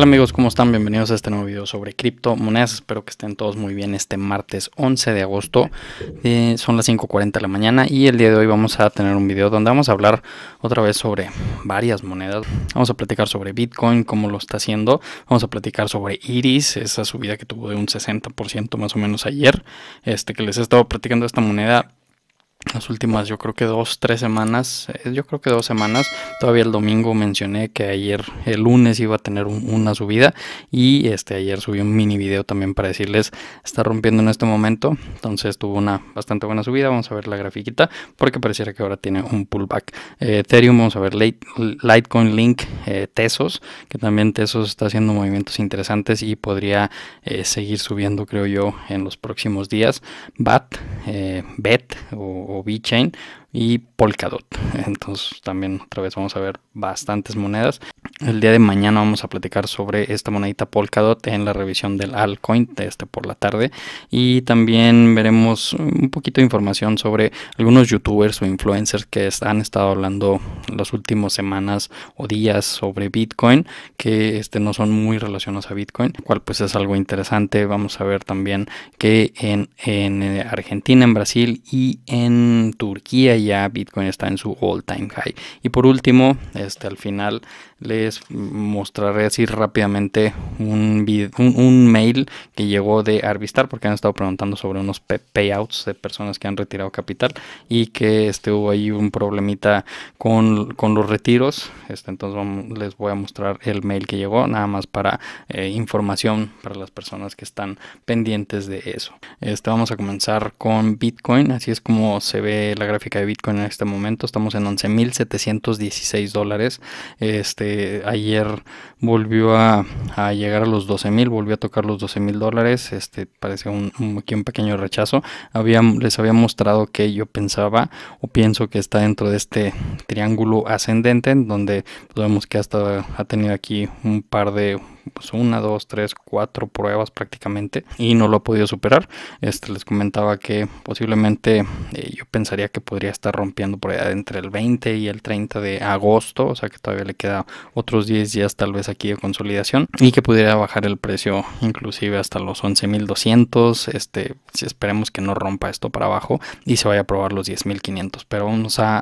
Hola amigos? ¿Cómo están? Bienvenidos a este nuevo video sobre cripto monedas. Espero que estén todos muy bien este martes 11 de agosto. Eh, son las 5.40 de la mañana y el día de hoy vamos a tener un video donde vamos a hablar otra vez sobre varias monedas. Vamos a platicar sobre Bitcoin, cómo lo está haciendo. Vamos a platicar sobre Iris, esa subida que tuvo de un 60% más o menos ayer. Este que les he estado platicando esta moneda las últimas yo creo que dos, tres semanas, eh, yo creo que dos semanas, todavía el domingo mencioné que ayer, el lunes iba a tener una subida y este ayer subí un mini video también para decirles está rompiendo en este momento, entonces tuvo una bastante buena subida, vamos a ver la grafiquita porque pareciera que ahora tiene un pullback. Eh, Ethereum, vamos a ver Litecoin Link, eh, Tesos, que también Tesos está haciendo movimientos interesantes y podría eh, seguir subiendo creo yo en los próximos días, BAT, BET o o VeChain y Polkadot. Entonces también otra vez vamos a ver bastantes monedas. El día de mañana vamos a platicar sobre esta monedita Polkadot en la revisión del altcoin este por la tarde y también veremos un poquito de información sobre algunos youtubers o influencers que han estado hablando las últimas semanas o días sobre Bitcoin que este no son muy relacionados a Bitcoin, cual pues es algo interesante. Vamos a ver también que en, en eh, Argentina, en Brasil y en Turquía ya Bitcoin está en su all time high. Y por último, este, al final les mostraré así rápidamente un, un, mail que llegó de Arvistar porque han estado preguntando sobre unos payouts de personas que han retirado capital y que este, hubo ahí un problemita con, los retiros. Este, entonces les voy a mostrar el mail que llegó, nada más para eh, información para las personas que están pendientes de eso. Este, vamos a comenzar con Bitcoin, así es como se ve la gráfica de Bitcoin en este momento. Estamos en 11.716 dólares. Este, ayer volvió a, llegar a los 12.000, volvió a tocar los 12.000 dólares. Este, parece un, pequeño rechazo. Había, les había mostrado que yo pensaba o pienso que está dentro de este triángulo ascendente, en donde pues, vemos que hasta ha tenido aquí un par de pues una, dos, tres, cuatro pruebas prácticamente y no lo ha podido superar. Este, les comentaba que posiblemente eh, yo pensaría que podría estar rompiendo por allá entre el 20 y el 30 de agosto, o sea que todavía le queda otros 10 días tal vez aquí de consolidación y que pudiera bajar el precio inclusive hasta los 11.200, este, si esperemos que no rompa esto para abajo y se vaya a probar los 10.500, pero vamos a,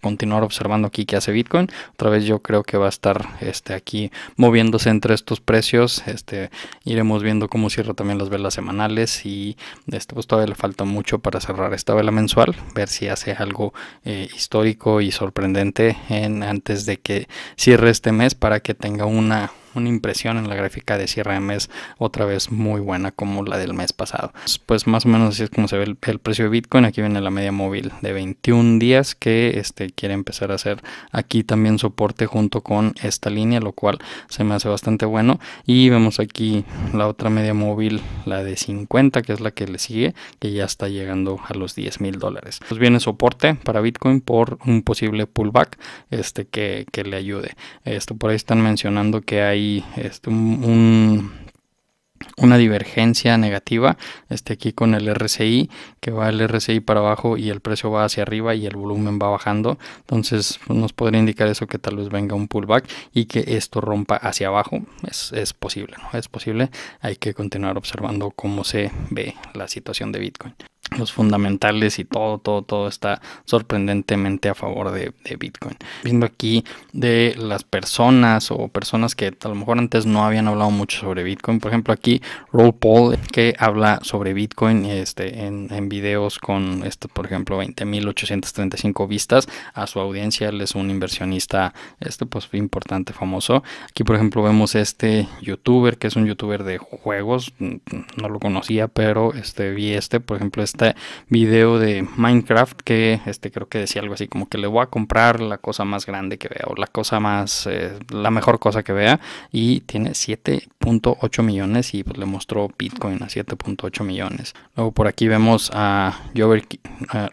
continuar observando aquí qué hace Bitcoin. Otra vez yo creo que va a estar este, aquí moviéndose entre estos precios. Este, iremos viendo cómo cierra también las velas semanales y esto pues todavía le falta mucho para cerrar esta vela mensual, ver si hace algo eh, histórico y sorprendente en, antes de que cierre este mes para que tenga una una impresión en la gráfica de cierre de mes otra vez muy buena como la del mes pasado. Pues más o menos así es como se ve el, precio de Bitcoin. Aquí viene la media móvil de 21 días que este, quiere empezar a hacer aquí también soporte junto con esta línea, lo cual se me hace bastante bueno. Y vemos aquí la otra media móvil, la de 50, que es la que le sigue, que ya está llegando a los 10 mil dólares. Pues viene soporte para Bitcoin por un posible pullback este, que, que le ayude. Esto por ahí están mencionando que hay este, una divergencia negativa este, aquí con el RSI, que va el RSI para abajo y el precio va hacia arriba y el volumen va bajando. Entonces pues, nos podría indicar eso que tal vez venga un pullback y que esto rompa hacia abajo. Es, es posible, Es posible. Hay que continuar observando cómo se ve la situación de Bitcoin los fundamentales y todo, todo, todo está sorprendentemente a favor de, Bitcoin. Viendo aquí de las personas o personas que a lo mejor antes no habían hablado mucho sobre Bitcoin. Por ejemplo, aquí Roll Paul que habla sobre Bitcoin este, en, videos con, este, por ejemplo, 20.835 vistas. A su audiencia él es un inversionista este, pues, importante, famoso. Aquí, por ejemplo, vemos este youtuber que es un youtuber de juegos. Mm, mm, no lo conocía, pero este, vi este, por ejemplo, este este video de Minecraft que este creo que decía algo así como que le voy a comprar la cosa más grande que vea o la cosa más eh, la mejor cosa que vea y tiene 7.8 millones y pues le mostró Bitcoin a 7.8 millones. Luego por aquí vemos a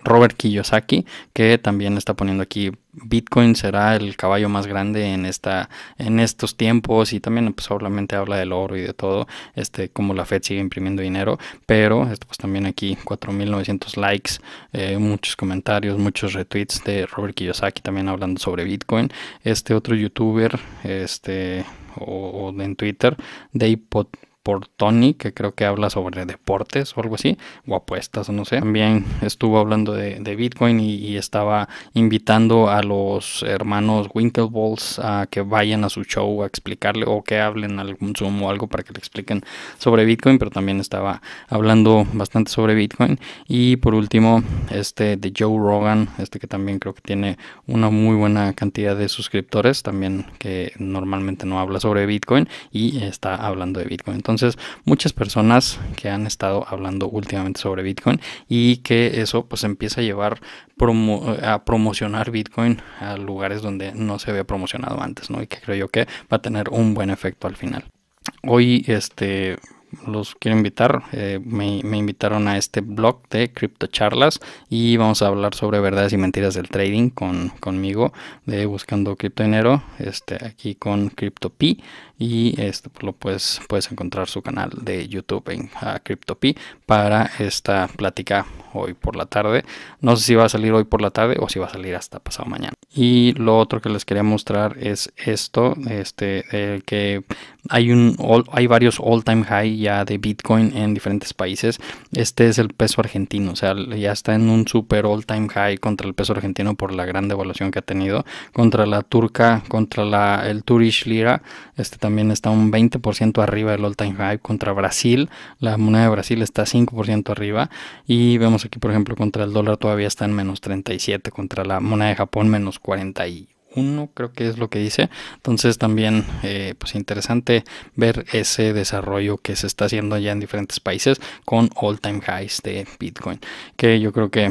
Robert Kiyosaki que también está poniendo aquí Bitcoin será el caballo más grande en esta en estos tiempos y también pues obviamente habla del oro y de todo este como la Fed sigue imprimiendo dinero pero esto pues también aquí 4900 likes eh, muchos comentarios muchos retweets de Robert Kiyosaki también hablando sobre Bitcoin este otro youtuber este o, en Twitter Dave Pot por Tony, que creo que habla sobre deportes o algo así, o apuestas, o no sé. También estuvo hablando de, Bitcoin y, estaba invitando a los hermanos Winklevoss a que vayan a su show a explicarle o que hablen algún Zoom o algo para que le expliquen sobre Bitcoin, pero también estaba hablando bastante sobre Bitcoin. Y por último, este de Joe Rogan, este que también creo que tiene una muy buena cantidad de suscriptores, también que normalmente no habla sobre Bitcoin y está hablando de Bitcoin. Entonces, entonces, muchas personas que han estado hablando últimamente sobre Bitcoin y que eso pues empieza a llevar a promocionar Bitcoin a lugares donde no se había promocionado antes, ¿no? Y que creo yo que va a tener un buen efecto al final. Hoy, este, los quiero invitar. Eh, me, invitaron a este blog de charlas y vamos a hablar sobre verdades y mentiras del trading con, conmigo de Buscando Cripto Dinero, este, aquí con CryptoPi y este, pues, lo puedes, puedes encontrar su canal de YouTube en uh, para esta plática hoy por la tarde. No sé si va a salir hoy por la tarde o si va a salir hasta pasado mañana. Y lo otro que les quería mostrar es esto, este, el que hay, un hay varios all-time high ya de Bitcoin en diferentes países. Este es el peso argentino, o sea, ya está en un super all-time high contra el peso argentino por la gran devaluación que ha tenido, contra la turca, contra la, el Turish Lira, este también está un 20% arriba del all time high. Contra Brasil, la moneda de Brasil está 5% arriba. Y vemos aquí, por ejemplo, contra el dólar todavía está en menos 37, contra la moneda de Japón menos 41 creo que es lo que dice. Entonces también, eh, pues interesante ver ese desarrollo que se está haciendo allá en diferentes países con all time highs de Bitcoin, que yo creo que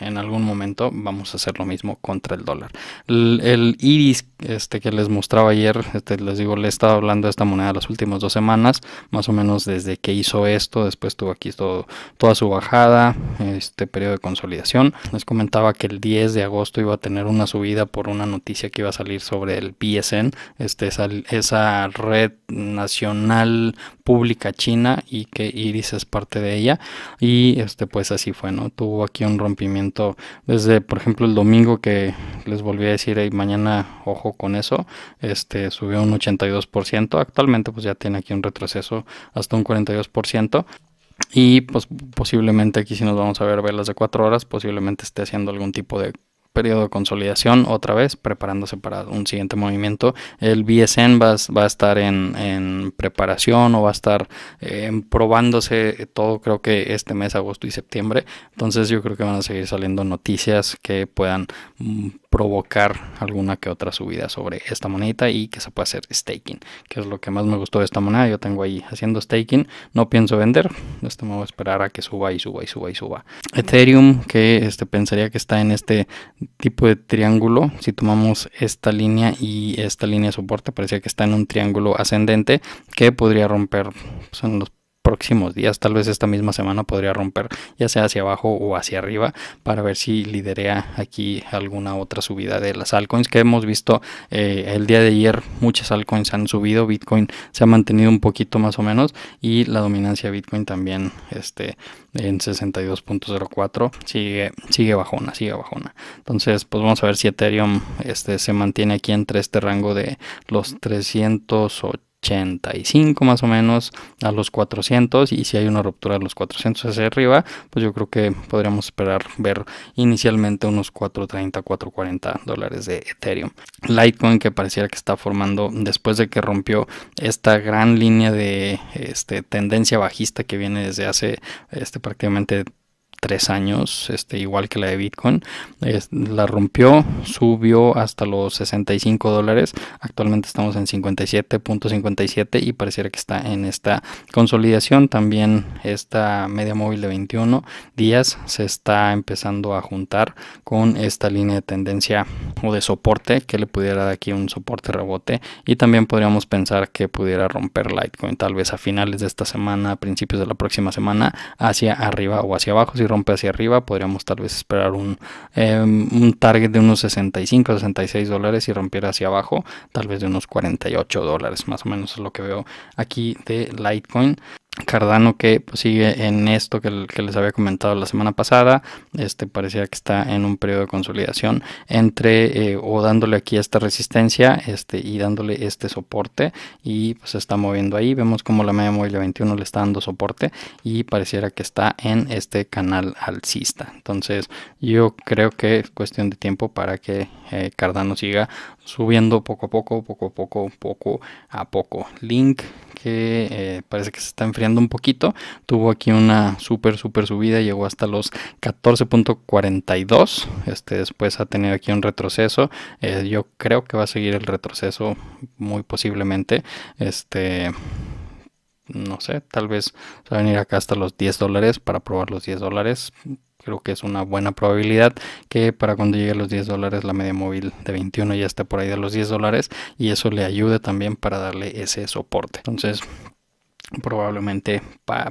en algún momento vamos a hacer lo mismo contra el dólar. El, el iris este que les mostraba ayer, este, les digo, le he estado hablando de esta moneda las últimas dos semanas, más o menos desde que hizo esto, después tuvo aquí todo, toda su bajada, este periodo de consolidación. Les comentaba que el 10 de agosto iba a tener una subida por una noticia que iba a salir sobre el PSN, este, esa, esa red nacional pública china y que Iris es parte de ella. Y este, pues así fue, ¿no? Tuvo aquí un rompimiento desde, por ejemplo, el domingo que les volví a decir, ahí mañana, ojo, con eso, este, subió un 82%, actualmente pues ya tiene aquí un retroceso hasta un 42%. Y pues posiblemente aquí si nos vamos a ver velas de 4 horas, posiblemente esté haciendo algún tipo de periodo de consolidación otra vez preparándose para un siguiente movimiento el BSN va, va a estar en, preparación o va a estar eh, probándose todo creo que este mes agosto y septiembre entonces yo creo que van a seguir saliendo noticias que puedan mm, provocar alguna que otra subida sobre esta moneda y que se pueda hacer staking, que es lo que más me gustó de esta moneda. Yo tengo ahí haciendo staking, no pienso vender, este modo esperar a que suba y suba y suba y suba. Ethereum, que este pensaría que está en este tipo de triángulo, si tomamos esta línea y esta línea de soporte, parecía que está en un triángulo ascendente que podría romper pues, en los próximos días, tal vez esta misma semana podría romper ya sea hacia abajo o hacia arriba para ver si liderea aquí alguna otra subida de las altcoins que hemos visto eh, el día de ayer muchas altcoins han subido, Bitcoin se ha mantenido un poquito más o menos y la dominancia Bitcoin también este, en 62.04 sigue, sigue bajona, sigue bajona. Entonces pues vamos a ver si Ethereum este, se mantiene aquí entre este rango de los 308 85 más o menos a los 400 y si hay una ruptura de los 400 hacia arriba pues yo creo que podríamos esperar ver inicialmente unos 430 440 dólares de ethereum litecoin que pareciera que está formando después de que rompió esta gran línea de este, tendencia bajista que viene desde hace este, prácticamente tres años, este, igual que la de Bitcoin. la rompió, subió hasta los 65 dólares. Actualmente estamos en 57.57 y pareciera que está en esta consolidación. También esta media móvil de 21 días se está empezando a juntar con esta línea de tendencia o de soporte que le pudiera dar aquí un soporte rebote. Y también podríamos pensar que pudiera romper Litecoin, tal vez a finales de esta semana, a principios de la próxima semana, hacia arriba o hacia abajo rompe hacia arriba, podríamos tal vez esperar un, em, un target de unos 65, 66 dólares y rompiera hacia abajo, tal vez de unos 48 dólares, más o menos es lo que veo aquí de Litecoin. Cardano que pues, sigue en esto que, les había comentado la semana pasada, este parecía que está en un periodo de consolidación entre eh, o dándole aquí esta resistencia este, y dándole este soporte y pues se está moviendo ahí, vemos como la media móvil de 21 le está dando soporte y pareciera que está en este canal alcista, entonces yo creo que es cuestión de tiempo para que eh, Cardano siga subiendo poco a poco, poco a poco, poco a poco. Link, que eh, parece que se está enfriando un poquito, tuvo aquí una súper, súper subida, llegó hasta los 14.42. Este, después ha tenido aquí un retroceso. Eh, yo creo que va a seguir el retroceso muy posiblemente. Este no sé, tal vez se va a venir acá hasta los 10 dólares para probar los 10 dólares creo que es una buena probabilidad que para cuando llegue a los 10 dólares la media móvil de 21 ya está por ahí de los 10 dólares y eso le ayude también para darle ese soporte. Entonces probablemente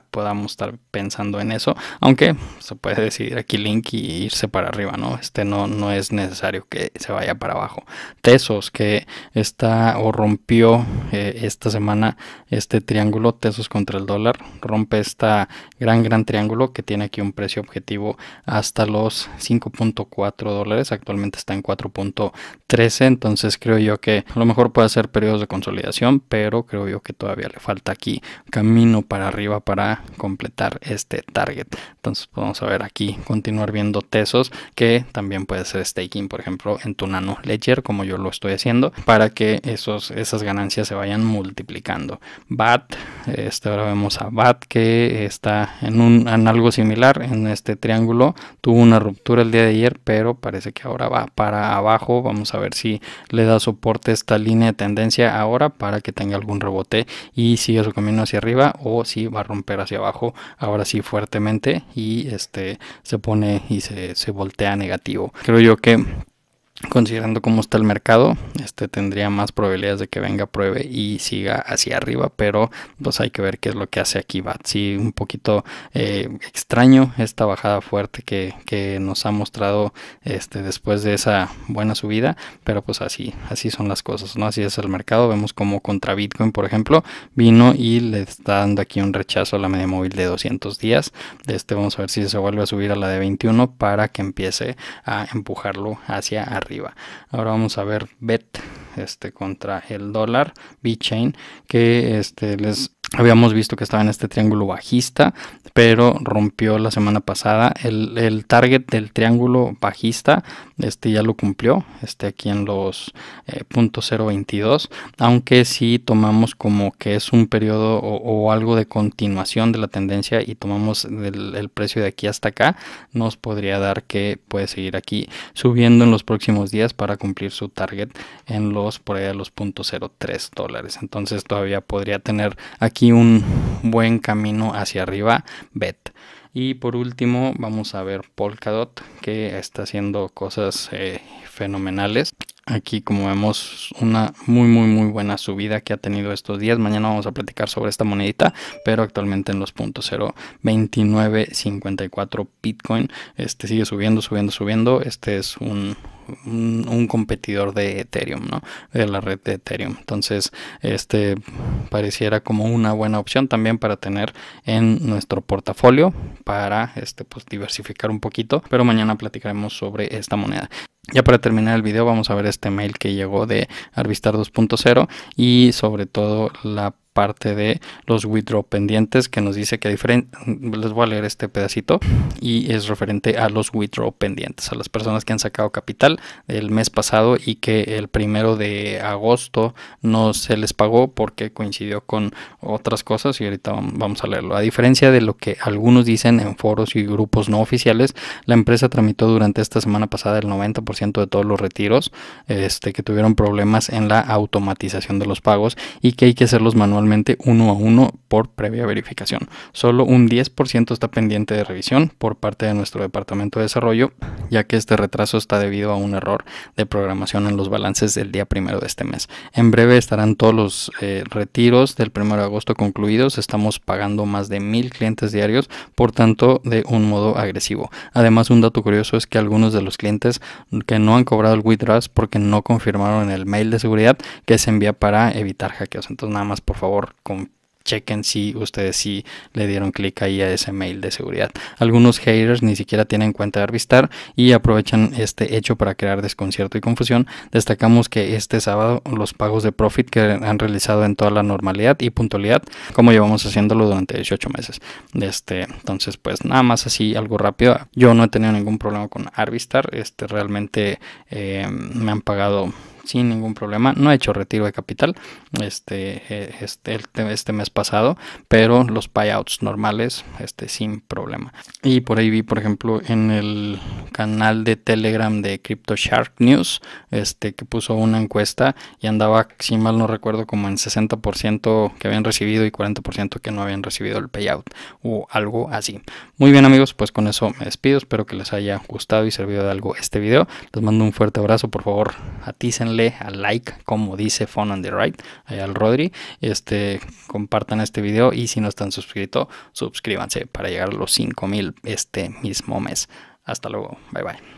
podamos estar pensando en eso, aunque se puede decidir aquí link y irse para arriba, ¿no? Este no, no es necesario que se vaya para abajo. Tesos que está o rompió eh, esta semana este triángulo Tesos contra el dólar, rompe esta gran gran triángulo que tiene aquí un precio objetivo hasta los 5.4 dólares, actualmente está en 4.13, entonces creo yo que a lo mejor puede ser periodos de consolidación, pero creo yo que todavía le falta aquí camino para arriba para completar este target. Entonces podemos ver aquí, continuar viendo tesos, que también puede ser staking, por ejemplo, en tu nano ledger, como yo lo estoy haciendo, para que esos, esas ganancias se vayan multiplicando. BAT, este ahora vemos a BAT que está en, un, en algo similar, en este triángulo, tuvo una ruptura el día de ayer, pero parece que ahora va para abajo. Vamos a ver si le da soporte esta línea de tendencia ahora para que tenga algún rebote y siga su camino hacia arriba o si va a romper hacia abajo, ahora sí fuertemente y este se pone y se, se voltea negativo. Creo yo que considerando cómo está el mercado, este tendría más probabilidades de que venga pruebe y siga hacia arriba, pero pues hay que ver qué es lo que hace aquí BAT. Sí, un poquito eh, extraño esta bajada fuerte que, que, nos ha mostrado este después de esa buena subida, pero pues así, así son las cosas, ¿no? Así es el mercado. Vemos como contra Bitcoin, por ejemplo, vino y le está dando aquí un rechazo a la media móvil de 200 días. De este vamos a ver si se vuelve a subir a la de 21 para que empiece a empujarlo hacia arriba. Ahora vamos a ver BET este, contra el dólar, B-Chain, que este, les Habíamos visto que estaba en este triángulo bajista, pero rompió la semana pasada. El, target del triángulo bajista, este ya lo cumplió, este aquí en los .022, eh, aunque si tomamos como que es un periodo o, algo de continuación de la tendencia y tomamos el, precio de aquí hasta acá, nos podría dar que puede seguir aquí subiendo en los próximos días para cumplir su target en los por allá de los 0.03 dólares. Entonces todavía podría tener aquí un buen camino hacia arriba, BET. Y por último vamos a ver Polkadot que está haciendo cosas eh, fenomenales. Aquí como vemos una muy muy muy buena subida que ha tenido estos días. Mañana vamos a platicar sobre esta monedita, pero actualmente en los puntos 0.2954 Bitcoin. Este sigue subiendo, subiendo, subiendo. Este es un, competidor de Ethereum, ¿no? De la red de Ethereum. Entonces, este pareciera como una buena opción también para tener en nuestro portafolio para este pues diversificar un poquito, pero mañana platicaremos sobre esta moneda. Ya para terminar el video vamos a ver este mail que llegó de Arvistar 2.0 y sobre todo la parte de los withdraw pendientes que nos dice que a diferencia, les voy a leer este pedacito y es referente a los withdraw pendientes a las personas que han sacado capital el mes pasado y que el primero de agosto no se les pagó porque coincidió con otras cosas y ahorita vamos a leerlo a diferencia de lo que algunos dicen en foros y grupos no oficiales la empresa tramitó durante esta semana pasada el 90% de todos los retiros este que tuvieron problemas en la automatización de los pagos y que hay que hacerlos manualmente uno a uno por previa verificación. Solo un 10% está pendiente de revisión por parte de nuestro departamento de desarrollo, ya que este retraso está debido a un error de programación en los balances del día primero de este mes. En breve estarán todos los eh, retiros del primero de agosto concluidos. Estamos pagando más de mil clientes diarios, por tanto, de un modo agresivo. Además, un dato curioso es que algunos de los clientes que no han cobrado el withdraw porque no confirmaron el mail de seguridad que se envía para evitar hackeos. Entonces, nada más, por favor chequen si ustedes sí le dieron clic ahí a ese mail de seguridad. Algunos haters ni siquiera tienen cuenta de Arvistar y aprovechan este hecho para crear desconcierto y confusión. Destacamos que este sábado los pagos de profit que han realizado en toda la normalidad y puntualidad, como llevamos haciéndolo durante 18 meses. Este, entonces, pues nada más así, algo rápido. Yo no he tenido ningún problema con Arvistar, este, realmente eh, me han pagado sin ningún problema. No he hecho retiro de capital este, eh, este, este mes pasado, pero los payouts normales este, sin problema. Y por ahí vi, por ejemplo, en el canal de Telegram de Crypto Shark News, este, que puso una encuesta y andaba, si mal no recuerdo, como en 60% que habían recibido y 40% que no habían recibido el payout o algo así. Muy bien amigos, pues con eso me despido. Espero que les haya gustado y servido de algo este video. Les mando un fuerte abrazo, por favor, atícenle al like, como dice Phone on the Right, al Rodri. Este, compartan este video y si no están suscritos, suscríbanse para llegar a los 5000 este mismo mes. Hasta luego. Bye bye.